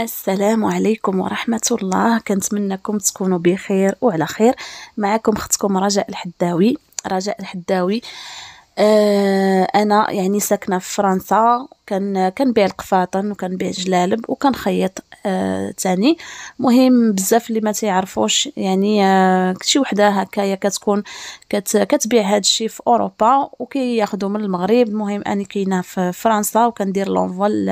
السلام عليكم ورحمة الله كنتمنىكم تكونوا بخير وعلى خير معكم اختكم رجاء الحداوي رجاء الحداوي آه، انا يعني ساكنه في فرنسا كان كنبيع القفاطن وكنبيع جلالب وكنخيط ثاني آه، مهم بزاف اللي ما تيعرفوش يعني آه، شي وحده هكايا كتكون كت كتبيع هذا الشيء في اوروبا وكياخذوا من المغرب المهم انا كاينه في فرنسا وكندير لونفول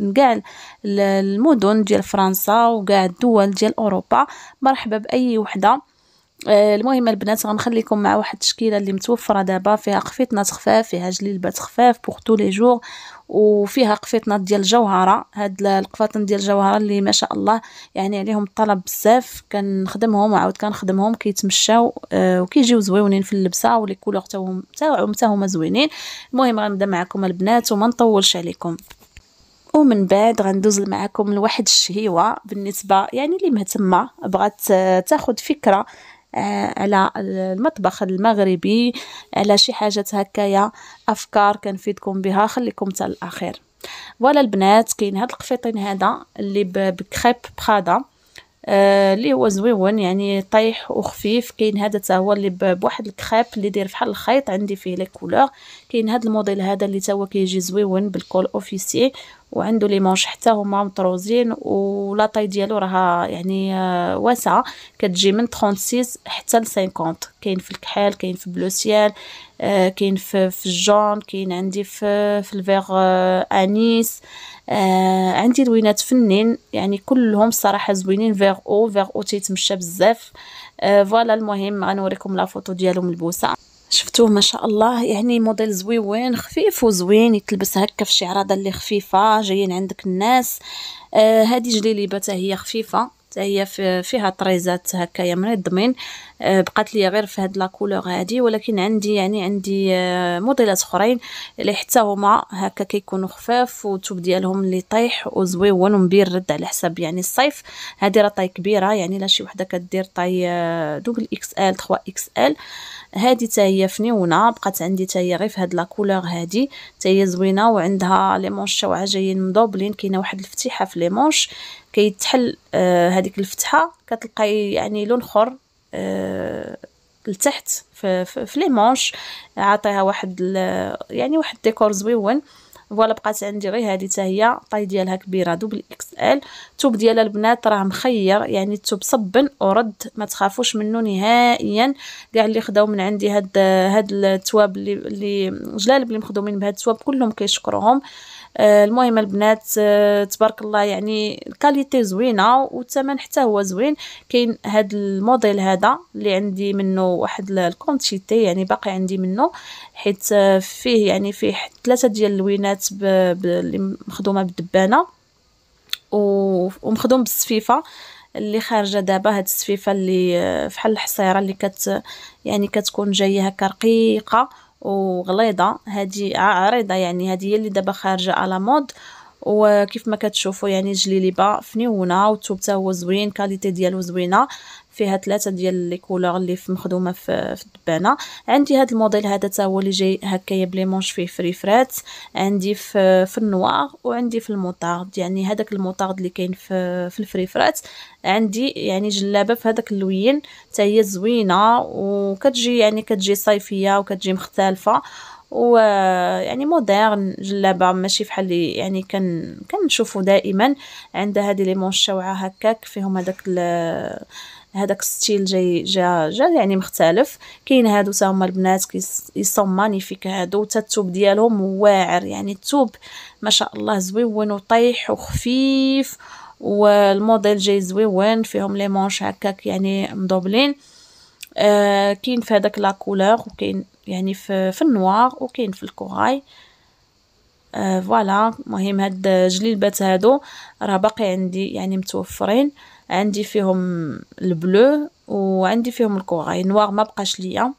لكاع المدن ديال فرنسا وكاع الدول ديال اوروبا مرحبا باي وحده آه، المهم البنات غنخليكم مع واحد التشكيله اللي متوفره دابا فيها قفيطنات خفاف فيها جليلبات خفاف بوغ تو لي جوغ وفيها قفيطنات ديال الجوهره هاد القفاطن ديال الجوهره اللي ما شاء الله يعني عليهم الطلب بزاف كنخدمهم وعاود كنخدمهم كيتمشاو آه، وكيجيو زويونين في اللبسه ولي كولور تاعهم تاعهم حتى هما زوينين المهم غنبدا معكم البنات وما نطولش عليكم ومن بعد غندوز معكم لواحد الشهيوه بالنسبه يعني اللي مهتمه بغات آه، تاخد فكره آه، على المطبخ المغربي على شي حاجات هكايا افكار كنفيدكم بها خليكم حتى الاخير فوالا البنات كاين هاد القفيطين هذا اللي بكريب برادا آه، اللي هو زويون يعني طايح وخفيف كاين هذا حتى هو اللي بواحد الكريب اللي داير فحال الخيط عندي فيه لي كولور كاين هذا الموديل هذا اللي تا هو كيجي زويون بالكول اوفيسي وعنده مونش حتى هما مطروزين ولا طاي ديالو راها يعني آه، واسعه كتجي من 36 حتى ل 50 كاين في الكحل كاين في بلوسيال سيال آه، كاين في في الجون كاين عندي في في الفيغ آه، انيس عندي لوينات فنين يعني كلهم صراحه زوينين فيغ او فيغ او تيتمشى بزاف فوالا المهم غنوريكم لا فوتو ديالهم البوسه شفتوه ما شاء الله يعني موديل زويوين خفيف وزوين يتلبس هكا في شي اللي خفيفه جايين عندك الناس هذه آه جليليبه حتى هي خفيفه هي في فيها طريزات هكايا منظمين آه، بقات لي غير في هاد لاكولوغ هادي ولكن عندي يعني عندي آه، موديلات اخرين اللي حتى هما هكا كيكونوا خفاف والثوب ديالهم اللي طايح وزويون ومبرد على حساب يعني الصيف هادي راه طاي كبيره يعني لا شي وحده كدير طاي آه، دوبل اكس ال 3 اكس ال هادي حتى هي فنيونه بقات عندي حتى هي غير في هاد لاكولوغ هادي حتى هي زوينه وعندها لي مونش جايين مضوبلين كاينه واحد الفتيحه في لي مونش كيتحل آه هذيك الفتحه كتلقاي يعني لون خر آه لتحت في, في, في لي مونش عطيها واحد يعني واحد ديكور زويون فوالا بقات عندي غير هذه حتى هي الطاي ديالها كبيره دوبل اكس ال الثوب ديالها البنات راه مخير يعني الثوب صبن ورد ما تخافوش منه نهائيا كاع اللي خداو من عندي هاد هاد التواب اللي اللي جلال اللي مخدومين بهاد التواب كلهم كيشكروهم آه، المهم البنات آه، تبارك الله يعني الكاليتي زوينه والثمن حتى هو زوين كاين هاد الموديل هذا اللي عندي منه واحد الكونتيتي يعني باقي عندي منه حيت آه، فيه يعني فيه ثلاثه ديال اللوينات اللي مخدومه بالدبانه ومخدوم بالسفيفه اللي خارجه دابا هاد السفيفه اللي فحال الحصيره اللي كت يعني كتكون جايه هكا رقيقه وغليظه هذه عريضه يعني هذه هي اللي دابا خارجه على مود وكيف ما كتشوفوا يعني جليليبه فنيونه والثوب حتى هو زوين كاليتي ديالو زوينه فيها ثلاثه ديال لي كولور اللي في مخدومه في, في الدبانه عندي هذا الموديل هذا حتى هو اللي جاي هكايا بلي مونش فيه فريفرات عندي في في النوار وعندي في الموطارد يعني هذاك الموطارد اللي كاين في في الفريفرات عندي يعني جلابه في هذاك اللوين حتى هي زوينه وكتجي يعني كتجي صيفيه وكتجي مختلفه و يعني مودرن جلابه ماشي بحال اللي يعني كن كنشوفو دائما عندها هذه لي مونشوعه هكاك فيهم هذاك هذاك الستيل جاي جا جا يعني مختلف كاين هادو تا هما البنات كيسون مانيفيك هادو تا التوب ديالهم واعر يعني التوب ما شاء الله زويون وطيح وخفيف والموديل جاي زويون فيهم لي مونش هكاك يعني مضوبلين آه كاين في هذاك لا كولور وكاين يعني في في النوار وكاين في الكوراي آه فوالا المهم هاد جليلبات هادو راه باقي عندي يعني متوفرين عندي فيهم البلو وعندي فيهم الكوغاي نوار ما بقاش ليا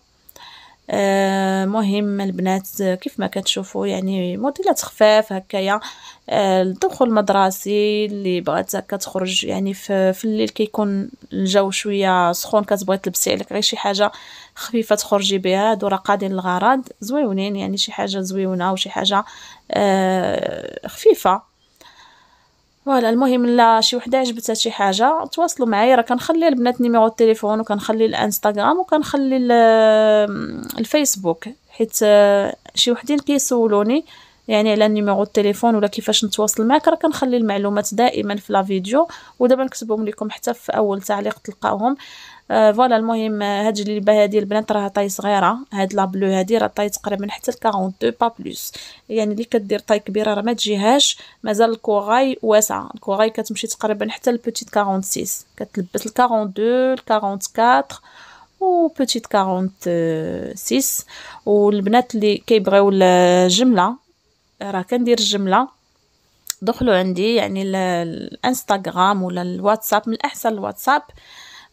آه، مهم البنات كيف ما كتشوفوا يعني موديلات خفاف هكايا الدخول آه المدرسي اللي بغات هكا تخرج يعني في, الليل كيكون الجو شويه سخون كتبغي تلبسي عليك غير شي حاجه خفيفه تخرجي بها دورا قادين الغرض زويونين يعني شي حاجه زويونه وشي حاجه آه، خفيفه فوالا المهم لا شي وحده عجبتها شي حاجه تواصلوا معايا راه كنخلي البنات نيميرو التليفون وكنخلي الانستغرام وكنخلي الفيسبوك حيت آه، شي وحدين كيسولوني يعني على النيميرو التليفون ولا كيفاش نتواصل معك راه كنخلي المعلومات دائما في لا فيديو ودابا نكتبهم لكم حتى في اول تعليق تلقاوهم آه فوالا المهم آه، هاد الجلبه هادي البنات راه طاي صغيره هاد لا بلو هادي راه طاي تقريبا حتى ل 42 با بلوس يعني اللي كدير طاي كبيره راه ما تجيهاش مازال الكوغاي واسعه الكوغاي كتمشي تقريبا حتى لبوتيت 46 كتلبس ل 42 ال 44 و بوتيت 46 والبنات اللي كيبغيو الجمله راه كندير الجمله دخلوا عندي يعني الانستغرام ولا الواتساب من الاحسن الواتساب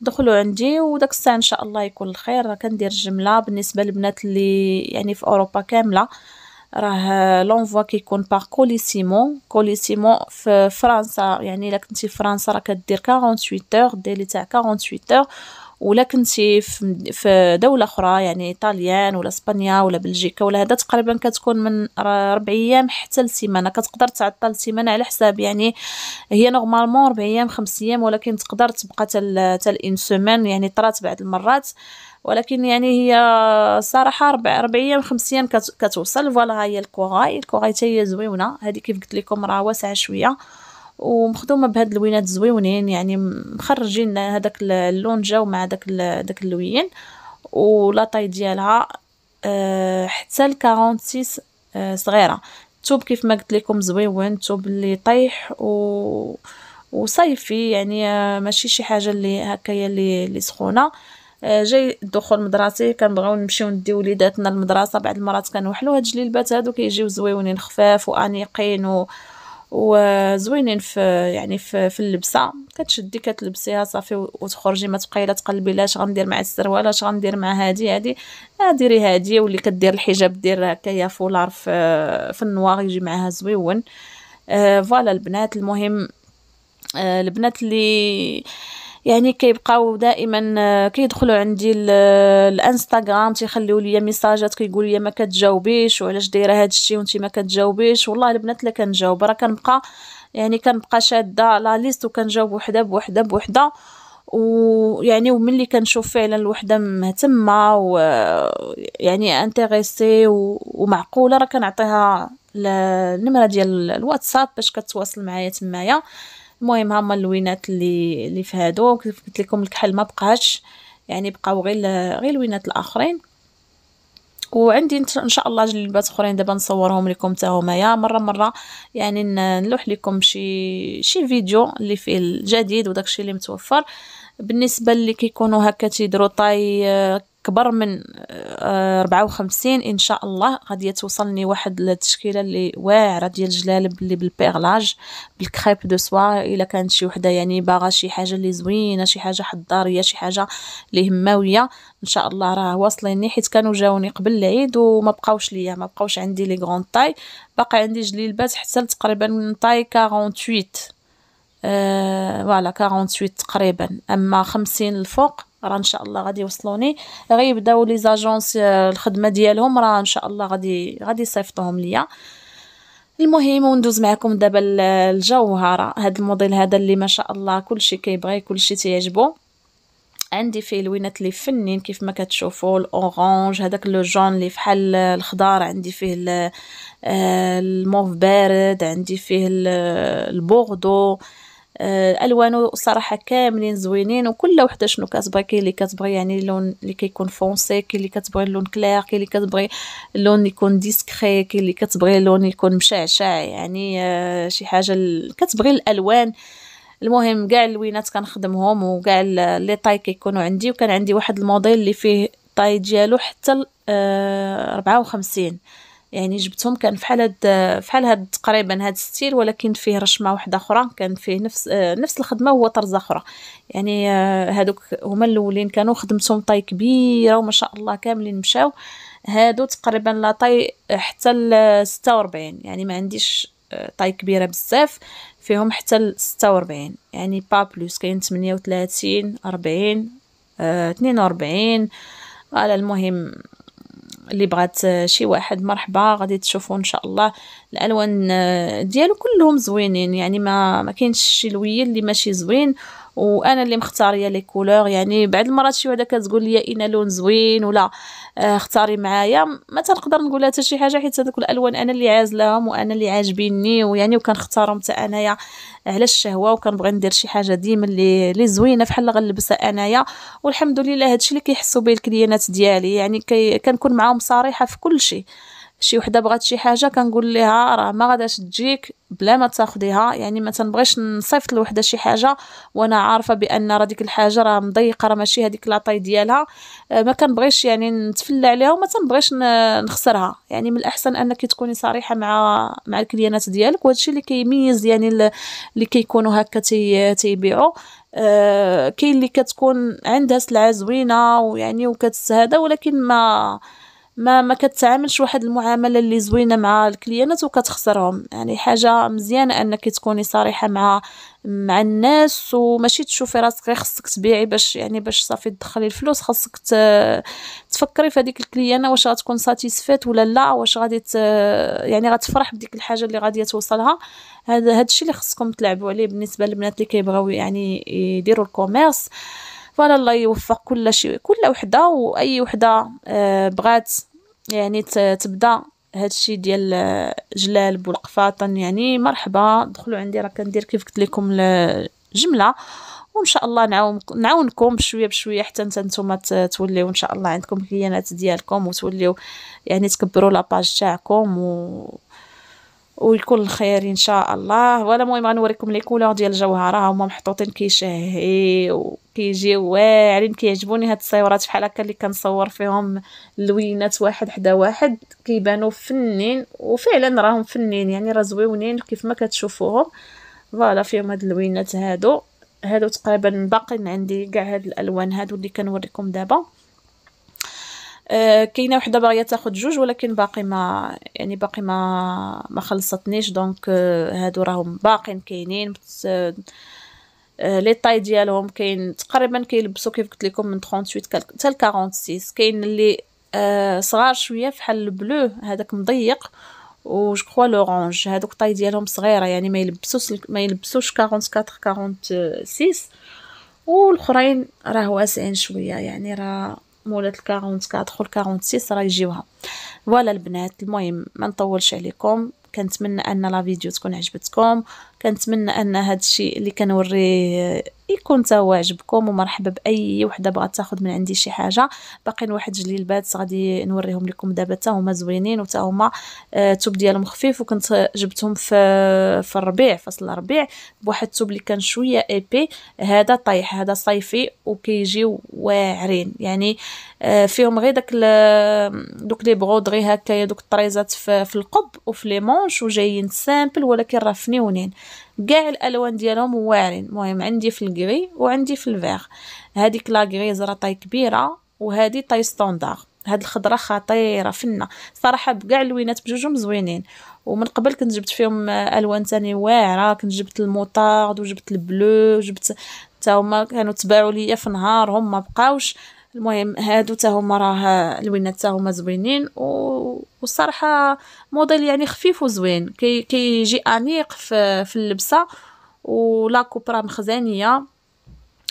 دخلوا عندي وداك الساعه ان شاء الله يكون الخير راه كندير الجمله بالنسبه للبنات اللي يعني في اوروبا كامله راه لونفوا كيكون باغ كوليسيمو كوليسيمو في فرنسا يعني الا كنتي في فرنسا راه كدير 48 اور ديلي تاع 48 اور ولا كنتي في دوله اخرى يعني ايطاليان ولا اسبانيا ولا بلجيكا ولا هذا تقريبا كتكون من ربع ايام حتى لسيمانه كتقدر تعطل سيمانه على حساب يعني هي نورمالمون ربع ايام خمس ايام ولكن تقدر تبقى تال تال ان سومان يعني طرات بعض المرات ولكن يعني هي صراحه ربع ربع ايام خمس ايام كتوصل فوالا هي الكوغاي الكوغاي تاهي زويونه هذه كيف قلت لكم راه واسعه شويه ومخدومه بهاد اللوينات زويونين يعني مخرجين هذاك اللون جاو مع داك داك اللوين ولا طاي ديالها آه، حتى ل 46 آه، صغيره الثوب كيف ما قلت لكم زويون الثوب اللي يطيح و وصيفي يعني آه، ماشي شي حاجه اللي هكايا اللي اللي سخونه جاي الدخول المدرسي كنبغيو نمشيو نديو وليداتنا للمدرسه بعض المرات كنوحلو هاد الجليبات هادو كيجيو زويونين خفاف وانيقين و... وزوينين في يعني في, في اللبسه كتشدي كتلبسيها صافي وتخرجي ما تبقاي لا تقلبي لا اش غندير مع السروال اش غندير مع هادي هادي ديري هادي واللي كدير الحجاب دير هكايا فولار في في النوار يجي معاها زويون آه، فوالا البنات المهم آه، البنات اللي يعني كيبقاو دائما آه، كيدخلوا عندي آه، الانستغرام تيخليو لي ميساجات كيقولوا لي ما كتجاوبيش وعلاش دايره هذا الشيء وانت ما كتجاوبيش والله البنات لا كنجاوب راه كنبقى يعني كنبقى شاده لا ليست وكنجاوب وحده بوحده بوحده ويعني وملي كنشوف فعلا الوحده مهتمه ويعني آه، انتريسي ومعقوله راه كنعطيها النمره ديال الواتساب باش كتواصل معايا تمايا المهم هما اللوينات اللي اللي في هادو كيف قلت لكم الكحل ما بقاش يعني بقاو غير غير اللوينات الاخرين وعندي ان شاء الله جلبات اخرين دابا نصورهم لكم حتى يا مره مره يعني نلوح لكم شي شي فيديو اللي فيه الجديد وداكشي اللي متوفر بالنسبه اللي كيكونوا هكا تيديروا طاي كبر من 54 آه، ان شاء الله غادي توصلني واحد التشكيله اللي واعره ديال الجلالب اللي بالبيغلاج بالكريب دو سوا الا كانت شي وحده يعني باغا شي حاجه اللي زوينه شي حاجه حضاريه شي حاجه اللي هماويه ان شاء الله راه واصليني حيت كانوا جاوني قبل العيد وما بقاوش ليا ما بقاوش عندي لي غون طاي باقي عندي جليلبات حتى تقريبا من طاي 48 آه، فوالا أه 48 تقريبا اما 50 الفوق راه ان شاء الله غادي يوصلوني غيبداو لي زاجونس آه، الخدمه ديالهم راه ان شاء الله غادي غادي يصيفطوهم ليا المهم وندوز معكم دابا الجوهره هذا الموديل هذا اللي ما شاء الله كلشي كيبغي كلشي تيعجبو عندي فيه لوينات لي فنين كيف ما كتشوفوا الاورانج هذاك لو جون اللي فحال الخضار عندي فيه آه، الموف بارد عندي فيه البوردو الالوان آه، صراحه كاملين زوينين وكل وحده شنو كتبغي كاين اللي كتبغي يعني اللون اللي كيكون فونسي كاين اللي كتبغي اللون كلير كاين اللي كتبغي اللون يكون ديسكري كاين اللي كتبغي اللون يكون مشعشع يعني آه، شي حاجه كتبغي الالوان المهم كاع اللوينات كنخدمهم وكاع لي طاي كيكونوا عندي وكان عندي واحد الموديل اللي فيه طاي ديالو حتى 54 يعني جبتهم كان فحال هاد فحال هاد تقريبا هاد ستيل ولكن فيه رشمه واحده اخرى كان فيه نفس نفس الخدمه هو طرز اخرى يعني آه، هادوك هما الاولين كانوا خدمتهم طاي كبيره وما شاء الله كاملين مشاو هادو تقريبا لا طاي حتى ل 46 يعني ما عنديش آه، طاي كبيره بزاف فيهم حتى ل 46 يعني با بلوس كاين 38 40 42 على المهم اللي بغات آه، شي واحد مرحبا غادي تشوفوا ان شاء الله الالوان آه، ديالو كلهم زوينين يعني ما ما كاينش شي لويل اللي ماشي زوين وانا اللي مختاريه لي كولور يعني بعد المرات شي وحده كتقول لي ان لون زوين ولا آه، اختاري معايا ما تنقدر نقول لها حتى شي حاجه حيت هذوك الالوان انا اللي عازلاهم وانا اللي عاجبيني ويعني وكنختارهم حتى انايا على الشهوه وكنبغي ندير شي حاجه ديما اللي لي زوينه فحال غنلبسها انايا والحمد لله هادشي اللي كيحسوا به الكليانات ديالي يعني كي كنكون معاهم صريحه في كل شيء شي وحده بغات شي حاجه كنقول لها راه ما غاداش تجيك بلا ما تاخديها يعني ما تنبغيش نصيفط لوحده شي حاجه وانا عارفه بان راه ديك الحاجه راه مضيقه راه ماشي هذيك لاطاي ديالها آه، ما كنبغيش يعني نتفلى عليها وما تنبغيش نخسرها يعني من الاحسن انك تكوني صريحه مع مع الكليانات ديالك الشيء اللي كيميز يعني اللي كيكونوا هكا تي تيبيعوا أه كاين اللي كتكون عندها سلعه زوينه ويعني وكتسهدا ولكن ما ما ما كتعاملش واحد المعامله اللي زوينه مع الكليانات وكتخسرهم يعني حاجه مزيانه انك تكوني صريحه مع مع الناس وماشي تشوفي راسك غير خصك تبيعي باش يعني باش صافي تدخلي الفلوس خصك تفكري في هذيك الكليانه واش غتكون ساتيسفيت ولا لا واش غادي يعني غتفرح بديك الحاجه اللي غادي توصلها هذا هذا الشيء اللي خصكم تلعبوا عليه بالنسبه للبنات اللي كيبغاو يعني يديروا الكوميرس آه فانا الله يوفق كل شيء كل وحده واي وحده آه، بغات يعني تبدا هذا الشيء ديال آه، جلالب والقفاطن يعني مرحبا دخلوا عندي راه كندير كيف قلت لكم الجمله وان شاء الله نعاون نعاونكم بشويه بشويه حتى نتوما توليو ان شاء الله عندكم الكيانات ديالكم وتوليو يعني تكبروا لاباج تاعكم و ويكون الخير ان شاء الله ولا المهم غنوريكم لي كولور ديال الجوهره هما محطوطين كيشهي و... كيجيو واعرين يعني كيعجبوني هاد الصيورات بحال هكا اللي كنصور فيهم اللوينات واحد حدا واحد كيبانو فنين وفعلا راهم فنين يعني راه زويونين كيف ما كتشوفوهم فوالا فيهم هاد اللوينات هادو هادو تقريبا باقين عندي كاع هاد الالوان هادو اللي كنوريكم دابا أه كاينه وحده باغيه تاخد جوج ولكن باقي ما يعني باقي ما ما خلصتنيش دونك آه، هادو راهم باقين كاينين آه، لي طاي ديالهم كاين تقريبا كيلبسوا كيف قلت لكم من 38 حتى ل 46 كاين اللي صغار شويه فحال البلو هذاك مضيق و جو كخوا لورانج هذوك طاي ديالهم صغيره يعني ما يلبسوش ما يلبسوش 44 46 والاخرين راه واسعين شويه يعني راه مولات ال 44 و 46 راه يجيوها فوالا البنات المهم ما نطولش عليكم كنتمنى ان لا فيديو تكون عجبتكم كنتمنى ان هذا الشيء اللي كنوريه يكون تا هو عجبكم ومرحبا باي وحده بغات تاخذ من عندي شي حاجه باقيين واحد جليلبات غادي نوريهم لكم دابا حتى هما زوينين وتا هما آه، الثوب ديالهم خفيف وكنت جبتهم في في الربيع فصل الربيع بواحد الثوب اللي كان شويه ايبي هذا طايح هذا صيفي وكيجيو واعرين يعني آه، فيهم غير داك دوك لي بغود هكايا دوك الطريزات في, في القب وفي لي مونش وجايين سامبل ولكن راه فنيونين كاع الالوان ديالهم واعرين المهم عندي في الكري وعندي في الفيغ هذيك لا كري راه طاي كبيره وهذه طاي ستوندار هاد الخضره خطيره فنه صراحه بكاع اللوينات بجوجهم زوينين ومن قبل كنت جبت فيهم الوان ثاني واعره كنت جبت الموطارد وجبت البلو وجبت تا هما كانوا تباعوا ليا في نهار هم ما بقاوش المهم هادو تاهوما راه الوينات تا زوينين و... والصراحه موديل يعني خفيف وزوين كي كيجي انيق في, في اللبسه ولا كوب راه مخزانيه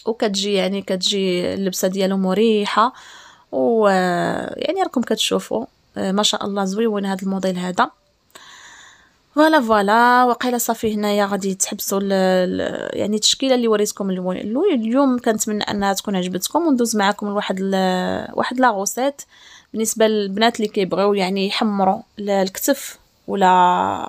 وكتجي يعني كتجي اللبسه ديالو مريحه و آه، يعني راكم كتشوفوا آه، ما شاء الله زويون هذا الموديل هذا فوالا فوالا وقيله صافي هنايا غادي تحبسوا يعني التشكيله اللي وريتكم اليوم كنتمنى انها تكون عجبتكم وندوز معكم لواحد واحد لا غوسيت بالنسبه للبنات اللي كيبغيو يعني يحمروا الكتف ولا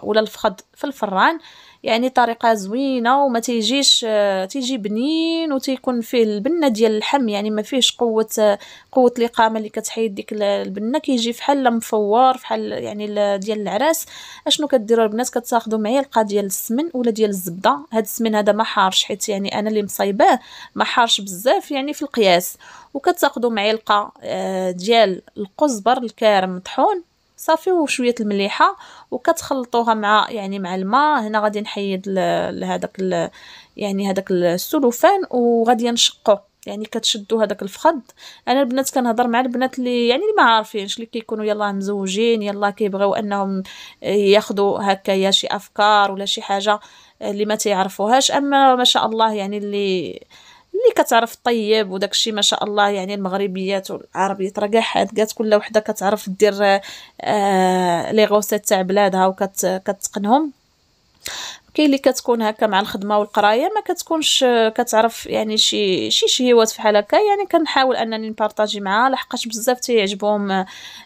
ولا الفخذ في الفران يعني طريقه زوينه وما تيجيش آه، تيجي بنين وتيكون فيه البنه ديال اللحم يعني ما فيهش قوه آه، قوه الاقامه اللي كتحيد ديك البنه كيجي فحال مفور فحال يعني ديال العراس اشنو كديروا البنات كتاخذوا معلقه ديال السمن ولا ديال الزبده هاد السمن هذا ما حارش حيت يعني انا اللي مصايباه ما حارش بزاف يعني في القياس وكتاخذوا معلقه آه، ديال القزبر الكارم مطحون صافي وشويه المليحه وكتخلطوها مع يعني مع الماء هنا غادي نحيد لهذاك يعني هذاك السلوفان وغادي نشقه يعني كتشدوا هذاك الفخد انا البنات كنهضر مع البنات اللي يعني اللي ما عارفينش اللي كيكونوا يلاه مزوجين يلاه كيبغيو انهم ياخذوا هكايا شي افكار ولا شي حاجه اللي ما تيعرفوهاش اما ما شاء الله يعني اللي اللي كتعرف طيب وداكشي ما شاء الله يعني المغربيات والعربيات راه كاع قالت كل وحده كتعرف دير آه، لي غوسيت تاع بلادها وكتقنهم كاين اللي كتكون هكا مع الخدمه والقرايه ما كتكونش آه، كتعرف يعني شي شي شهيوات فحال هكا يعني كنحاول انني نبارطاجي معاها لحقاش بزاف تيعجبهم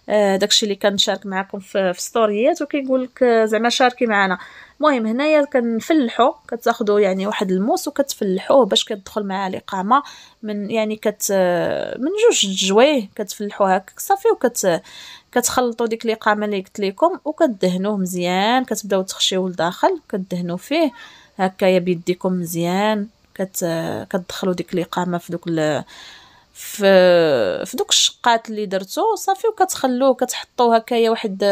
آه، داكشي اللي كنشارك معكم في ستوريات وكيقول لك زعما شاركي معنا المهم هنايا كنفلحو كتاخذوا يعني واحد الموس وكتفلحوه باش كتدخل مع الاقامه من يعني كت من جوج الجوايه كتفلحوه هكاك صافي وكت كتخلطوا ديك لقامه اللي قلت لكم وكدهنوه مزيان كتبداو تخشيو لداخل كتدهنوا فيه هكايا بيديكم مزيان كت كتدخلوا ديك لقامه في دوك في دوك الشقات اللي درتو صافي وكتخلوه كتحطوه هكايا واحد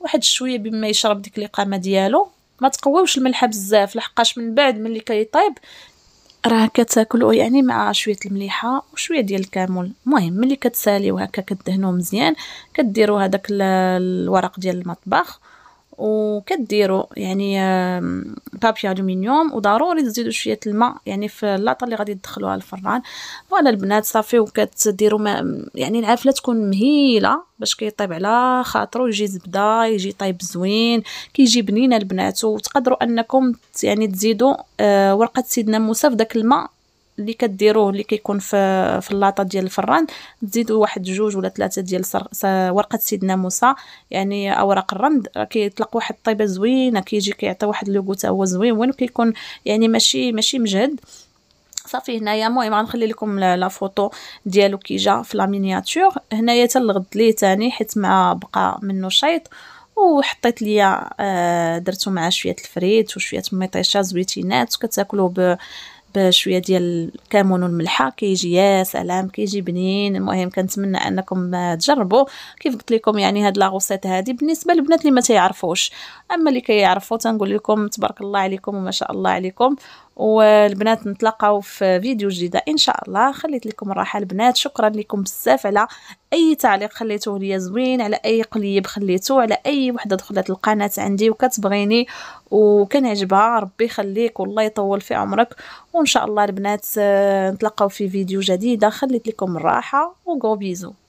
واحد شويه بما يشرب ديك لقامه ديالو ما تقواوش الملح بزاف لحقاش من بعد ملي كيطيب راه كتاكلو يعني مع شويه المليحه وشويه ديال الكمون المهم ملي كتساليو هكا كدهنوه مزيان كديروا هذاك الورق ديال المطبخ وكديروا يعني بابي الومنيوم وضروري تزيدوا شويه الماء يعني في اللاطه اللي غادي تدخلوها الفران فوالا البنات صافي وكتديروا يعني العافله تكون مهيله باش كيطيب على خاطرو يجي زبده يجي طيب زوين كيجي بنينه البنات وتقدروا انكم يعني تزيدوا آه، ورقه سيدنا موسى في داك الماء اللي كديروه اللي كيكون في في اللاطه ديال الفران تزيدوا واحد جوج ولا ثلاثه ديال سر... س... ورقه سيدنا موسى يعني اوراق راه كيطلق واحد الطيبه زوينه كيجي كيعطي واحد لوغو تا هو زوين وكيكون يعني ماشي ماشي مجهد صافي هنايا المهم غنخلي لكم لا فوتو ديالو كي جا في لا مينياتور هنايا حتى الغد ليه ثاني حيت مع بقى منه شيط وحطيت ليا آه، درتو مع شويه الفريت وشويه مطيشه زويتينات وكتاكلوه بشويه ديال الكمون والملحه كيجي يا سلام كيجي بنين المهم كنتمنى انكم تجربوا كيف قلت لكم يعني هاد لا غوسيت هادي بالنسبه للبنات اللي ما تيعرفوش اما اللي كيعرفوا تنقول لكم تبارك الله عليكم وما شاء الله عليكم والبنات نتلاقاو في فيديو جديده ان شاء الله خليت لكم الراحه البنات شكرا لكم بزاف على اي تعليق خليتوه ليا زوين على اي قليب خليتوه على اي وحده دخلت القناه عندي وكتبغيني وكنعجبها ربي يخليك والله يطول في عمرك وان شاء الله البنات آه، نتلاقاو في فيديو جديده خليت لكم الراحه وغو بيزو